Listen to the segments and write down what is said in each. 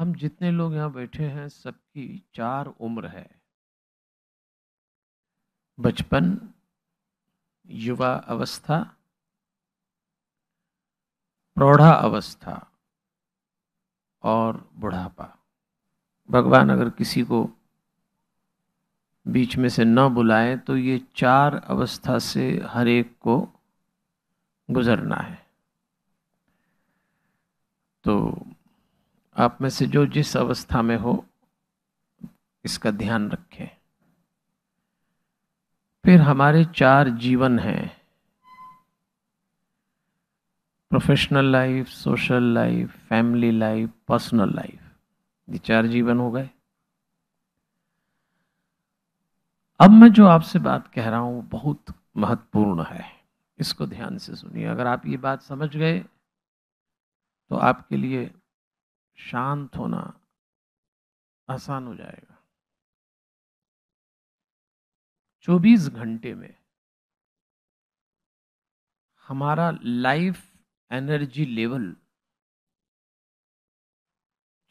हम जितने लोग यहाँ बैठे हैं सबकी चार उम्र है बचपन युवा अवस्था प्रौढ़ा अवस्था और बुढ़ापा भगवान अगर किसी को बीच में से न बुलाए तो ये चार अवस्था से हर एक को गुजरना है आप में से जो जिस अवस्था में हो इसका ध्यान रखें फिर हमारे चार जीवन हैं professional life social life family life personal life ये चार जीवन हो गए अब मैं जो आपसे बात कह रहा हूँ बहुत महत्वपूर्ण है इसको ध्यान से सुनिए अगर आप ये बात समझ गए तो आपके लिए शांत होना आसान हो जाएगा 24 घंटे में हमारा लाइफ एनर्जी लेवल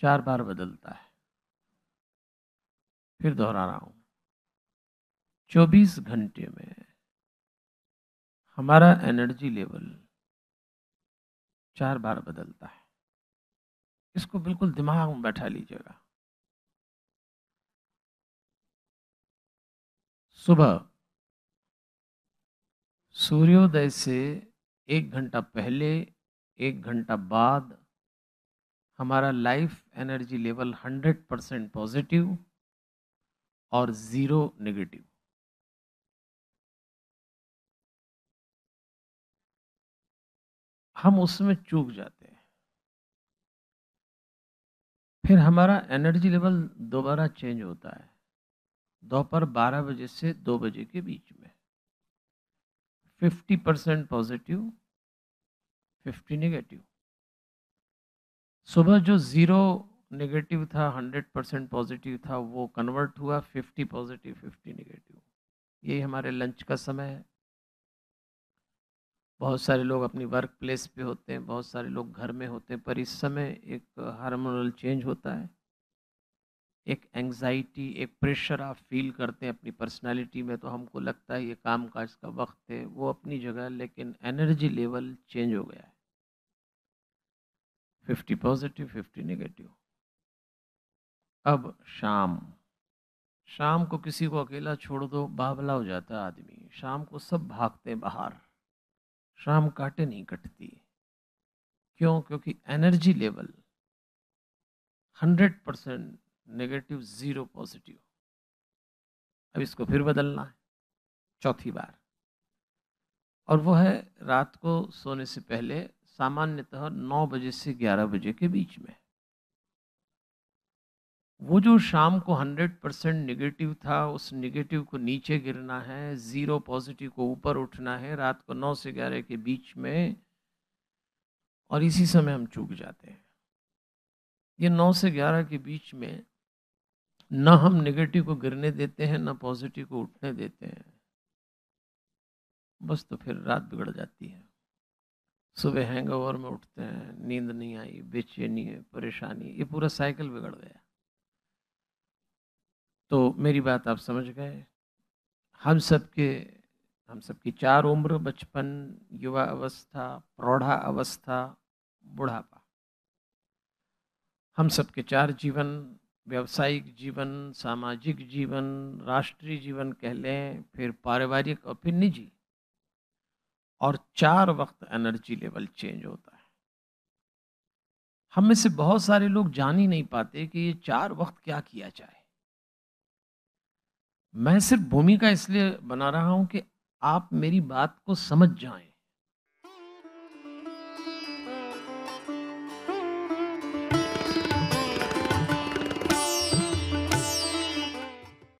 चार बार बदलता है फिर दोहरा रहा हूं 24 घंटे में हमारा एनर्जी लेवल चार बार बदलता है इसको बिल्कुल दिमाग में बैठा लीजिएगा सुबह सूर्योदय से एक घंटा पहले एक घंटा बाद हमारा life energy level 100 percent positive और ज़ीरो नेगेटिव हम उसमें चूक जाते फिर हमारा एनर्जी लेवल दोबारा चेंज होता है दोपहर बारह बजे से दो बजे के बीच में fifty percent positive fifty negative सुबह जो ज़ीरो नेगेटिव था हंड्रेड परसेंट पॉजिटिव था वो कन्वर्ट हुआ फिफ्टी पॉजिटिव फिफ्टी नेगेटिव यही हमारे लंच का समय है बहुत सारे लोग अपनी वर्क प्लेस पे होते हैं बहुत सारे लोग घर में होते हैं पर इस समय एक हार्मोनल चेंज होता है एक एंग्जाइटी एक प्रेशर आप फील करते हैं अपनी पर्सनालिटी में तो हमको लगता है ये काम काज का वक्त है वो अपनी जगह लेकिन एनर्जी लेवल चेंज हो गया है फिफ्टी पॉजिटिव फिफ्टी नेगेटिव अब शाम शाम को किसी को अकेला छोड़ दो बावला हो जाता है आदमी शाम को सब भागते हैं बाहर शाम काटे नहीं कटती क्यों क्योंकि energy level hundred percent negative zero positive अब इसको फिर बदलना है चौथी बार और वो है रात को सोने से पहले सामान्यतः नौ बजे से ग्यारह बजे के बीच में वो जो शाम को 100 परसेंट निगेटिव था उस निगेटिव को नीचे गिरना है ज़ीरो पॉजिटिव को ऊपर उठना है रात को 9 से 11 के बीच में और इसी समय हम चूक जाते हैं ये 9 से 11 के बीच में ना हम नेगेटिव को गिरने देते हैं ना पॉजिटिव को उठने देते हैं बस तो फिर रात बिगड़ जाती है सुबह हैंगओवर में उठते हैं नींद नहीं आई बेचैनी है परेशानी ये पूरा साइकिल बिगड़ गया तो मेरी बात आप समझ गए हम सब के हम सब की चार उम्र बचपन युवा अवस्था प्रौढ़ा अवस्था बुढ़ापा हम सब के चार जीवन व्यावसायिक जीवन सामाजिक जीवन राष्ट्रीय जीवन कह लें फिर पारिवारिक और फिर निजी और चार वक्त एनर्जी लेवल चेंज होता है हम में से बहुत सारे लोग जान ही नहीं पाते कि ये चार वक्त क्या किया जाए मैं सिर्फ भूमिका इसलिए बना रहा हूं कि आप मेरी बात को समझ जाएं